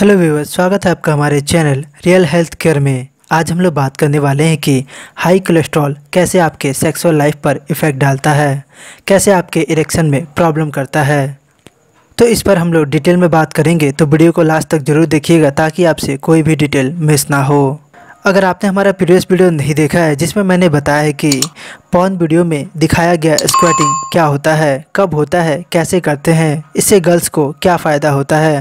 Hello viewers स्वागत है आपका हमारे चैनल रियल हेल्थ केयर में आज हम लोग बात करने वाले हैं कि हाई कोलेस्ट्रॉल कैसे आपके सेक्सुअल लाइफ पर इफ़ेक्ट डालता है कैसे आपके इरेक्शन में प्रॉब्लम करता है तो इस पर हम लोग डिटेल में बात करेंगे तो वीडियो को लास्ट तक जरूर देखिएगा ताकि आपसे कोई भी डिटेल मिस ना हो अगर आपने हमारा प्रीवियस वीडियो नहीं देखा है जिसमें मैंने बताया है कि पौन वीडियो में दिखाया गया स्क्वाटिंग क्या होता है कब होता है कैसे करते हैं इससे गर्ल्स को क्या फ़ायदा होता है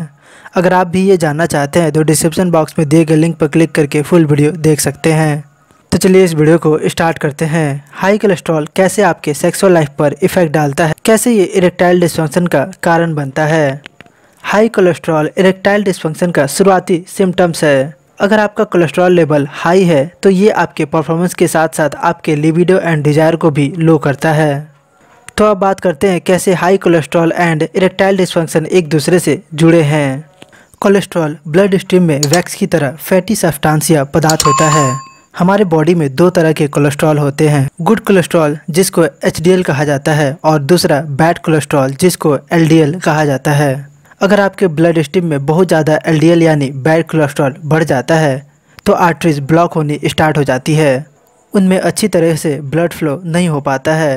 अगर आप भी ये जानना चाहते हैं तो डिस्क्रिप्शन बॉक्स में दिए गए लिंक पर क्लिक करके फुल वीडियो देख सकते हैं तो चलिए इस वीडियो को स्टार्ट करते हैं हाई कोलेस्ट्रॉल कैसे आपके सेक्सुअल लाइफ पर इफेक्ट डालता है कैसे ये इरेक्टाइल डिस्फंक्शन का कारण बनता है हाई कोलेस्ट्रॉल इरेक्टाइल डिस्फंक्शन का शुरुआती सिम्टम्स है अगर आपका कोलेस्ट्रॉल लेवल हाई है तो ये आपके परफॉर्मेंस के साथ साथ आपके लिबिडो एंड डिजायर को भी लो करता है तो अब बात करते हैं कैसे high cholesterol and erectile dysfunction एक दूसरे से जुड़े हैं कोलेस्ट्रॉल ब्लड स्ट्रीम में वैक्स की तरह फैटी सब्सटेंस या पदार्थ होता है हमारे बॉडी में दो तरह के कोलेस्ट्रॉल होते हैं गुड कोलेस्ट्रॉल जिसको एच कहा जाता है और दूसरा बैड कोलेस्ट्रॉल जिसको एल कहा जाता है अगर आपके ब्लड स्ट्रीम में बहुत ज़्यादा एल यानी बैड कोलेस्ट्रॉल बढ़ जाता है तो आर्टरीज ब्लॉक होनी स्टार्ट हो जाती है उनमें अच्छी तरह से ब्लड फ्लो नहीं हो पाता है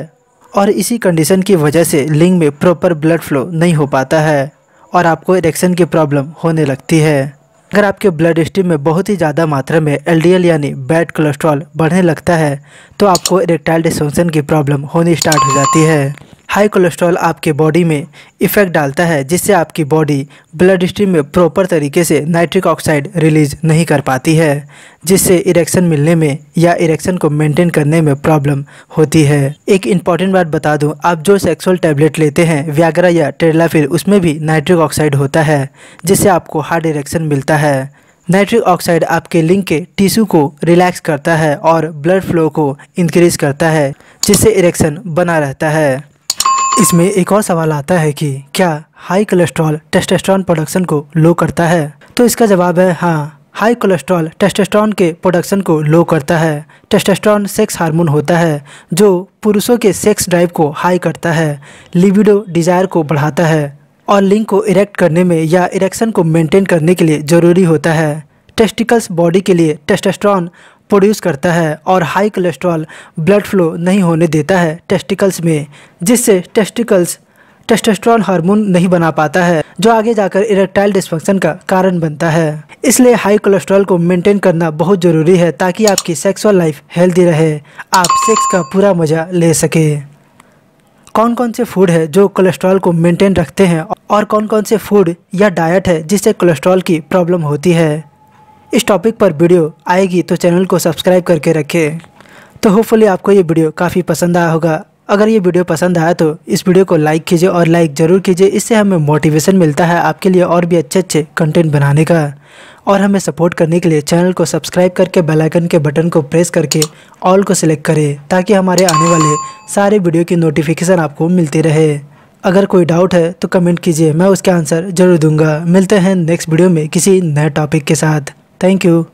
और इसी कंडीशन की वजह से लिंग में प्रॉपर ब्लड फ्लो नहीं हो पाता है और आपको इरेक्शन की प्रॉब्लम होने लगती है अगर आपके ब्लड स्ट्रीम में बहुत ही ज़्यादा मात्रा में एलडीएल यानी बैड कोलेस्ट्रॉल बढ़ने लगता है तो आपको इरेक्टाइल डिसोनसन की प्रॉब्लम होनी स्टार्ट हो जाती है हाई कोलेस्ट्रॉल आपके बॉडी में इफ़ेक्ट डालता है जिससे आपकी बॉडी ब्लड स्ट्रीम में प्रॉपर तरीके से नाइट्रिक ऑक्साइड रिलीज नहीं कर पाती है जिससे इरेक्शन मिलने में या इरेक्शन को मेंटेन करने में प्रॉब्लम होती है एक इम्पॉर्टेंट बात बता दूं आप जो सेक्सुअल टैबलेट लेते हैं व्यागरा या टेरलाफिर उसमें भी नाइट्रिक ऑक्साइड होता है जिससे आपको हार्ड इरेक्शन मिलता है नाइट्रिक ऑक्साइड आपके लिंग के टिश्यू को रिलैक्स करता है और ब्लड फ्लो को इंक्रीज करता है जिससे इरेक्शन बना रहता है इसमें एक और सवाल आता है कि क्या हाई कोलेस्ट्रॉल टेस्टेस्ट्रॉन प्रोडक्शन को लो करता है तो इसका जवाब है हाँ हाई कोलेस्ट्रॉल टेस्टेस्ट्रॉन के प्रोडक्शन को लो करता है टेस्टेस्ट्रॉन सेक्स हार्मोन होता है जो पुरुषों के सेक्स ड्राइव को हाई करता है लिबिडो डिजायर को बढ़ाता है और लिंग को इरेक्ट करने में या इरेक्शन को मेंटेन करने के लिए ज़रूरी होता है टेस्टिकल्स बॉडी के लिए टेस्टेस्ट्रॉन प्रोड्यूस करता है और हाई कोलेस्ट्रॉल ब्लड फ्लो नहीं होने देता है टेस्टिकल्स में जिससे टेस्टिकल्स टेस्टोस्टेरॉन हार्मोन नहीं बना पाता है जो आगे जाकर इरेक्टाइल डिस्फंक्शन का कारण बनता है इसलिए हाई कोलेस्ट्रॉल को मेंटेन करना बहुत जरूरी है ताकि आपकी सेक्सुअल लाइफ हेल्दी रहे आप सेक्स का पूरा मजा ले सके कौन कौन से फूड है जो कोलेस्ट्रॉल को मेंटेन रखते हैं और कौन कौन से फूड या डाइट है जिससे कोलेस्ट्रॉल की प्रॉब्लम होती है इस टॉपिक पर वीडियो आएगी तो चैनल को सब्सक्राइब करके रखें तो होपफुली आपको ये वीडियो काफ़ी पसंद आया होगा अगर ये वीडियो पसंद आया तो इस वीडियो को लाइक कीजिए और लाइक ज़रूर कीजिए इससे हमें मोटिवेशन मिलता है आपके लिए और भी अच्छे अच्छे कंटेंट बनाने का और हमें सपोर्ट करने के लिए चैनल को सब्सक्राइब करके बेल आइकन के बटन को प्रेस करके ऑल को सिलेक्ट करें ताकि हमारे आने वाले सारे वीडियो की नोटिफिकेशन आपको मिलती रहे अगर कोई डाउट है तो कमेंट कीजिए मैं उसका आंसर ज़रूर दूंगा मिलते हैं नेक्स्ट वीडियो में किसी नए टॉपिक के साथ Thank you.